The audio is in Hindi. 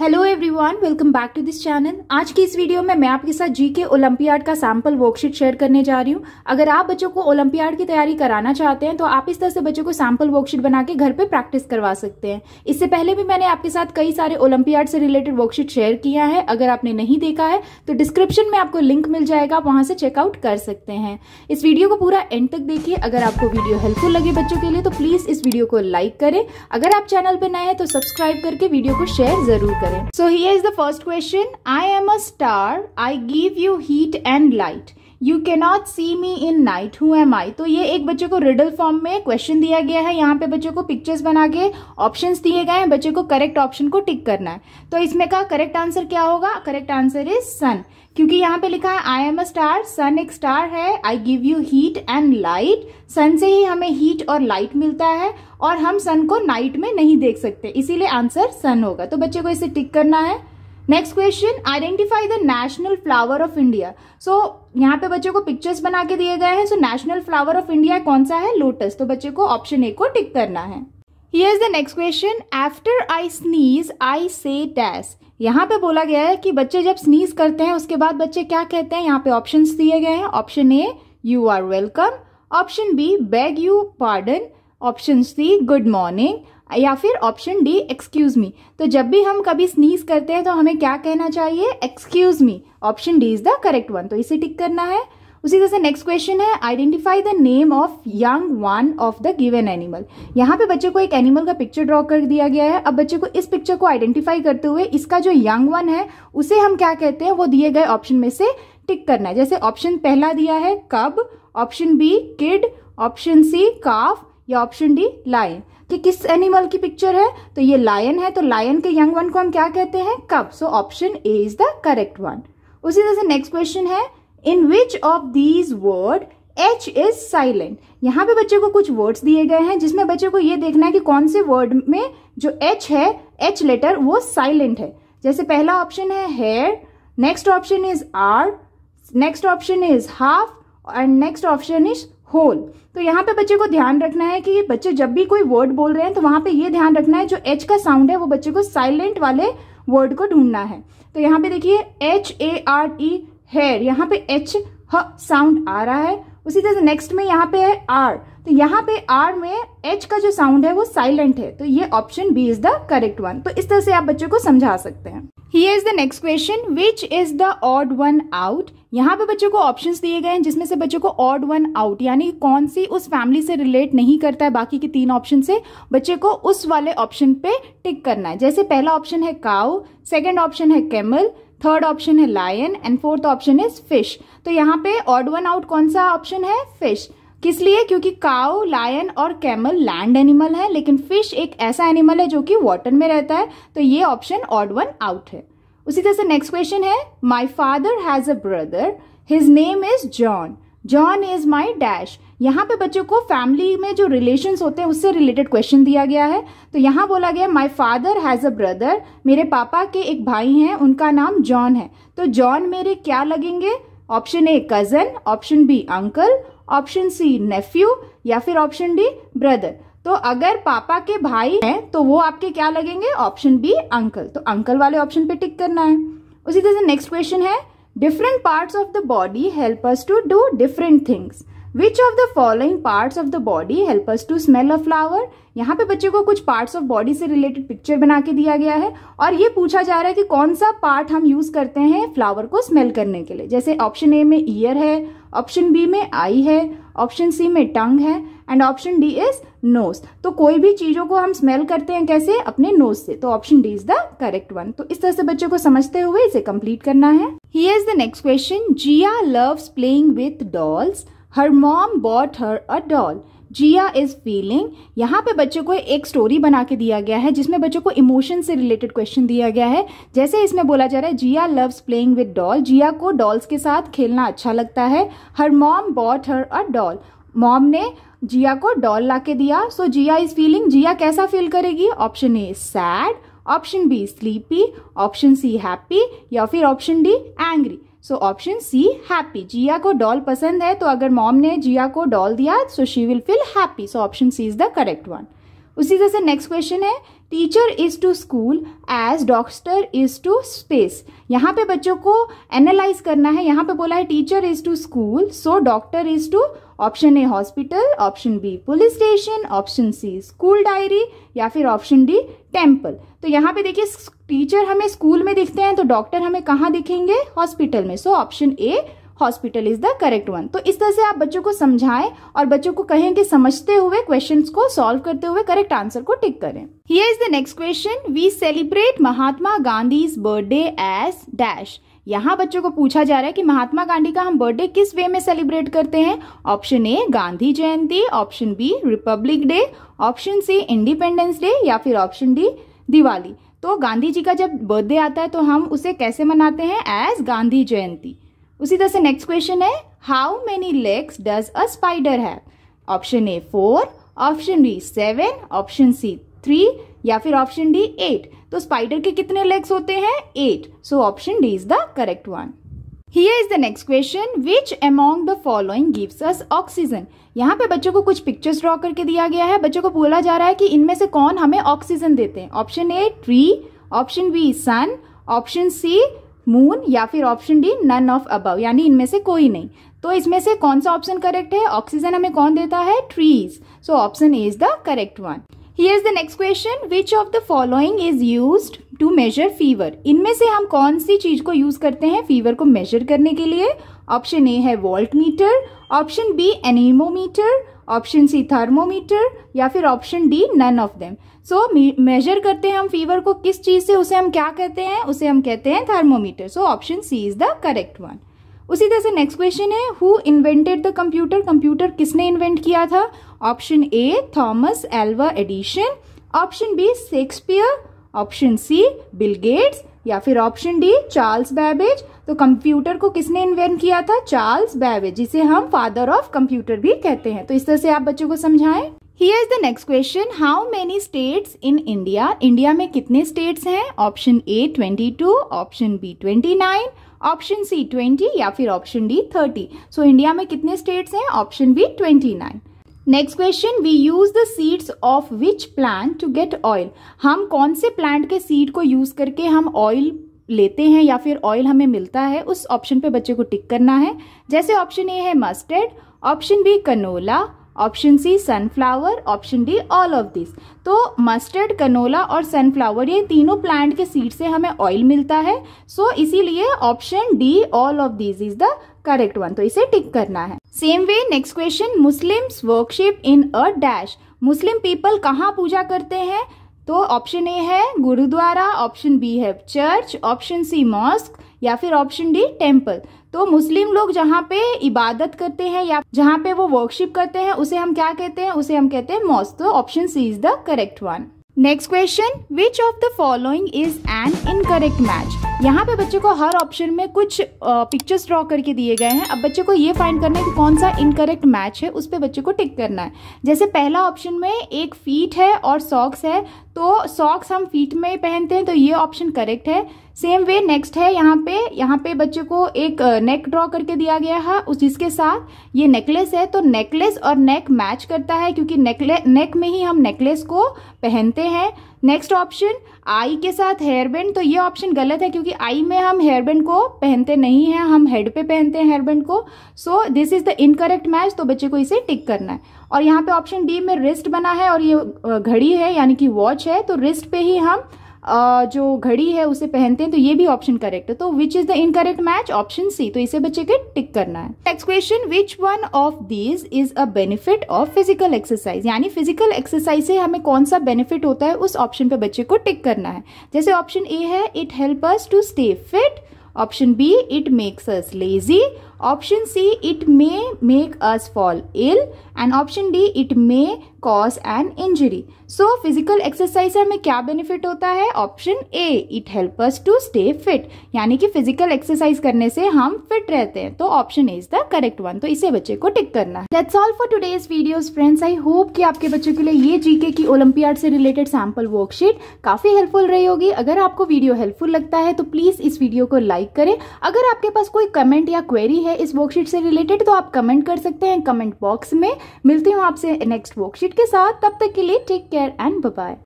Hello everyone welcome back to this channel आज की इस वीडियो में मैं आपके साथ जी के ओलंपियाड का सैम्पल वर्कशीट शेयर करने जा रही हूँ अगर आप बच्चों को ओलंपियाड की तैयारी कराना चाहते हैं तो आप इस तरह से बच्चों को सैम्पल वर्कशीट बना के घर पे प्रैक्टिस करवा सकते हैं इससे पहले भी मैंने आपके साथ कई सारे ओलंपियाड से रिलेटेड वर्कशीट शेयर किया है अगर आपने नहीं देखा है तो डिस्क्रिप्शन में आपको लिंक मिल जाएगा आप वहाँ से चेकआउट कर सकते हैं इस वीडियो को पूरा एंड तक देखिए अगर आपको वीडियो हेल्पफुल लगे बच्चों के लिए तो प्लीज़ इस वीडियो को लाइक करें अगर आप चैनल पर नए हैं तो सब्सक्राइब करके वीडियो को शेयर जरूर करें So here is the first question. I am a star. I give you heat and light. You cannot see me in night who am I तो ये एक बच्चे को रिडल फॉर्म में क्वेश्चन दिया गया है यहाँ पे बच्चे को पिक्चर्स बना के ऑप्शन दिए गए हैं बच्चे को करेक्ट ऑप्शन को टिक करना है तो इसमें का करेक्ट आंसर क्या होगा करेक्ट आंसर इज सन क्योंकि यहाँ पे लिखा है आई एम अ स्टार सन एक स्टार है I give you heat and light sun से ही हमें हीट और लाइट मिलता है और हम सन को नाइट में नहीं देख सकते इसीलिए आंसर सन होगा तो बच्चे को इसे टिक करना है next question identify the national flower of India so यहाँ पे बच्चों को पिक्चर्स बना के दिए गए हैं so national flower of India कौन सा है लोटस तो बच्चे को ऑप्शन ए को टिक करना है here is the next question after I sneeze I say dash यहाँ पे बोला गया है कि बच्चे जब स्नीज करते हैं उसके बाद बच्चे क्या कहते हैं यहाँ पे ऑप्शन दिए गए हैं option A you are welcome option B beg you pardon option C good morning या फिर ऑप्शन डी एक्सक्यूज मी तो जब भी हम कभी स्नीज करते हैं तो हमें क्या कहना चाहिए excuse me option D is the correct one तो इसे टिक करना है उसी तरह से नेक्स्ट क्वेश्चन है identify the name of young one of the given animal यहाँ पे बच्चे को एक एनिमल का पिक्चर ड्रॉ कर दिया गया है अब बच्चे को इस पिक्चर को आइडेंटिफाई करते हुए इसका जो यंग वन है उसे हम क्या कहते हैं वो दिए गए ऑप्शन में से टिक करना है जैसे ऑप्शन पहला दिया है cub option B kid option C calf या ऑप्शन डी लाइन कि किस एनिमल की पिक्चर है तो ये लायन है तो लायन के यंग वन को हम क्या कहते हैं cub so option A is the correct one उसी तरह से नेक्स्ट क्वेश्चन है in which of these word H is silent यहाँ पे बच्चे को कुछ वर्ड्स दिए गए हैं जिसमें बच्चे को ये देखना है कि कौन से वर्ड में जो एच है एच लेटर वो साइलेंट है जैसे पहला ऑप्शन है hair next option is hour next option is half and next option is whole तो यहाँ पे बच्चे को ध्यान रखना है कि बच्चे जब भी कोई वर्ड बोल रहे हैं तो वहां पे ये ध्यान रखना है जो एच का साउंड है वो बच्चे को साइलेंट वाले वर्ड को ढूंढना है तो यहाँ पे देखिए H A R E hair यहाँ पे एच ह साउंड आ रहा है उसी तरह से नेक्स्ट में यहाँ पे है आर तो यहाँ पे आर में एच का जो साउंड है वो साइलेंट है तो ये option B is the correct one तो इस तरह से आप बच्चों को समझा सकते हैं here is the next question which is the odd one out यहाँ पे बच्चों को ऑप्शंस दिए गए हैं जिसमें से बच्चों को ऑड वन आउट यानी कौन सी उस फैमिली से रिलेट नहीं करता है बाकी के तीन ऑप्शन से बच्चे को उस वाले ऑप्शन पे टिक करना है जैसे पहला ऑप्शन है काउ सेकेंड ऑप्शन है कैमल थर्ड ऑप्शन है lion and fourth option is fish तो यहाँ पे ऑड वन आउट कौन सा ऑप्शन है फिश किस लिए क्योंकि काओ लायन और कैमल लैंड एनिमल है लेकिन फिश एक ऐसा एनिमल है जो कि वाटर में रहता है तो ये ऑप्शन ऑड वन आउट है उसी तरह से नेक्स्ट क्वेश्चन है my father has a brother his name is John John is my dash यहाँ पे बच्चों को फैमिली में जो रिलेशन होते हैं उससे रिलेटेड क्वेश्चन दिया गया है तो यहाँ बोला गया my father has a brother मेरे पापा के एक भाई हैं उनका नाम जॉन है तो जॉन मेरे क्या लगेंगे option A cousin option B uncle option C nephew या फिर ऑप्शन डी ब्रदर तो अगर पापा के भाई हैं तो वो आपके क्या लगेंगे ऑप्शन बी अंकल तो अंकल वाले ऑप्शन पे टिक करना है उसी तरह से नेक्स्ट क्वेश्चन है different parts of the body help us to do different things which of the following part of the body help us to smell a flower यहाँ पे बच्चे को कुछ पार्ट ऑफ बॉडी से रिलेटेड पिक्चर बना के दिया गया है और ये पूछा जा रहा है कि कौन सा पार्ट हम यूज करते हैं फ्लावर को स्मेल करने के लिए जैसे ऑप्शन ए में ईयर है ऑप्शन बी में आई है ऑप्शन सी में टंग है and option D is nose तो कोई भी चीजों को हम स्मेल करते हैं कैसे अपने नोज से तो option D is the correct one तो इस तरह से बच्चे को समझते हुए इसे कंप्लीट करना है here is the next question Jiya loves playing with dolls her mom bought her a doll Jiya is feeling यहाँ पे बच्चों को एक स्टोरी बना के दिया गया है जिसमें बच्चों को इमोशन से रिलेटेड क्वेश्चन दिया गया है जैसे इसमें बोला जा रहा है Jiya loves playing with doll Jiya को डॉल्स के साथ खेलना अच्छा लगता है her mom bought her a doll mom ने जिया को डॉल ला के दिया सो जिया इज फीलिंग जिया कैसा फील करेगी option A sad option B sleepy option C happy या फिर option D angry so option C happy Jiya को डॉल पसंद है तो अगर मॉम ने जिया को डॉल दिया so she will feel happy so option C is the correct one उसी तरह से नेक्स्ट क्वेश्चन है teacher is to school as doctor is to space यहाँ पे बच्चों को एनालाइज करना है यहाँ पे बोला है teacher is to school so doctor is to option A hospital option B police station option C school diary या फिर ऑप्शन डी टेम्पल तो यहाँ पे देखिए टीचर हमें स्कूल में दिखते हैं तो डॉक्टर हमें कहाँ दिखेंगे हॉस्पिटल में so option A hospital is the correct one तो इस तरह से आप बच्चों को समझाएं और बच्चों को कहें कि समझते हुए क्वेश्चंस को सॉल्व करते हुए करेक्ट आंसर को टिक करें here is the next question we celebrate Mahatma Gandhi's birthday as dash यहाँ बच्चों को पूछा जा रहा है कि महात्मा गांधी का हम बर्थडे किस वे में सेलिब्रेट करते हैं option A Gandhi Jayanti option B republic day option C independence day या फिर ऑप्शन डी दिवाली तो गांधी जी का जब बर्थडे आता है तो हम उसे कैसे मनाते हैं एज गांधी जयंती उसी तरह से नेक्स्ट क्वेश्चन है how many legs does a spider have option A four option B seven option C three या फिर ऑप्शन डी एट तो स्पाइडर के कितने लेग्स होते हैं eight so option D is the correct one here is the next question which among the following gives us oxygen यहाँ पे बच्चों को कुछ पिक्चर्स ड्रॉ करके दिया गया है बच्चों को बोला जा रहा है कि इनमें से कौन हमें ऑक्सीजन देते हैं option A tree option B sun option C moon या फिर option D none of above यानी इनमें से कोई नहीं तो इसमें से कौन सा ऑप्शन करेक्ट है ऑक्सीजन हमें कौन देता है trees so option A is the correct one Here's the next question. Which of the following is used to measure fever? इनमें से हम कौन सी चीज को यूज करते हैं फीवर को मेजर करने के लिए ऑप्शन ए है volt meter option B anemometer option C thermometer या फिर option D none of them so measure करते हैं हम फीवर को किस चीज से उसे हम क्या कहते हैं उसे हम कहते हैं thermometer so option C is the correct one उसी तरह से नेक्स्ट क्वेश्चन है who invented the computer computer किसने इन्वेंट किया था option A Thomas Alva Edison option B Shakespeare option C Bill Gates या फिर ऑप्शन डी चार्ल्स बैबेज तो कंप्यूटर को किसने इन्वेंट किया था चार्ल्स बैबेज जिसे हम फादर ऑफ कंप्यूटर भी कहते हैं तो इस तरह से आप बच्चों को समझाएं here is the next question how many states in India India में कितने स्टेट्स हैं option A twenty two option B twenty nine option C twenty या फिर option D thirty so India में कितने स्टेट्स हैं option B twenty nine next question we use the seeds of which plant to get oil हम कौन से प्लांट के सीड को यूज करके हम ऑयल लेते हैं या फिर ऑयल हमें मिलता है उस ऑप्शन पे बच्चे को टिक करना है जैसे ऑप्शन ए है mustard option B canola option C sunflower option D all of this तो मस्टर्ड कनोला और सनफ्लावर ये तीनों प्लांट के सीड से हमें ऑयल मिलता है सो so, इसीलिए option D all of this is the correct one तो इसे टिक करना है same way next question Muslims worship in a dash Muslim people कहाँ पूजा करते हैं तो ऑप्शन ए है गुरुद्वारा ऑप्शन बी है चर्च ऑप्शन सी मॉस्क या फिर ऑप्शन डी टेम्पल तो मुस्लिम लोग जहाँ पे इबादत करते हैं या जहाँ पे वो वर्कशिप करते हैं उसे हम क्या कहते हैं उसे हम कहते हैं मॉस्क तो option C is the correct one next question which of the following is an incorrect match यहाँ पे बच्चे को हर ऑप्शन में कुछ पिक्चर्स ड्रॉ करके दिए गए हैं अब बच्चे को ये फाइंड करना है कि कौन सा इनकरेक्ट मैच है उस पर बच्चे को टिक करना है जैसे पहला ऑप्शन में एक फीट है और सॉक्स है तो सॉक्स हम फीट में पहनते हैं तो ये ऑप्शन करेक्ट है सेम वे नेक्स्ट है यहाँ पे यहाँ पे बच्चे को एक नेक ड्रॉ करके दिया गया है उस जिसके साथ ये नेकलेस है तो नेकलेस और नेक मैच करता है क्योंकि नेकले नेक में ही हम नेकलेस को पहनते हैं नेक्स्ट ऑप्शन आई के साथ बैंड तो ये ऑप्शन गलत है क्योंकि आई में हम बैंड को पहनते नहीं हैं हम हेड पे पहनते हैं बैंड को so this is the incorrect match तो बच्चे को इसे टिक करना है और यहाँ पे ऑप्शन डी में रिस्ट बना है और ये घड़ी है यानी कि वॉच है तो रिस्ट पे ही हम जो घड़ी है उसे पहनते हैं तो ये भी ऑप्शन करेक्ट है तो which is the incorrect match option C तो इसे बच्चे के टिक करना है next question which one of these is a benefit of physical exercise यानी फिजिकल एक्सरसाइज से हमें कौन सा बेनिफिट होता है उस ऑप्शन पे बच्चे को टिक करना है जैसे ऑप्शन ए है it help us to stay fit option B it makes us lazy option C it may make us fall ill and option D it may cause an injury so physical exercise से हमें क्या बेनिफिट होता है option A it helpers to stay fit यानी कि फिजिकल एक्सरसाइज करने से हम फिट रहते हैं तो option A is the correct one तो इसे बच्चे को टिक करना है let's all for today's videos friends I hope कि आपके बच्चों के लिए ये जीके की ओलंपियाड से रिलेटेड सैंपल वर्कशीट काफी हेल्पफुल रही होगी अगर आपको वीडियो हेल्पफुल लगता है तो प्लीज इस वीडियो को लाइक करें अगर आपके पास कोई कमेंट या क्वेरी है है इस वर्कशीट से रिलेटेड तो आप कमेंट कर सकते हैं कमेंट बॉक्स में मिलती हूँ आपसे नेक्स्ट वर्कशीट के साथ तब तक के लिए टेक केयर एंड बाय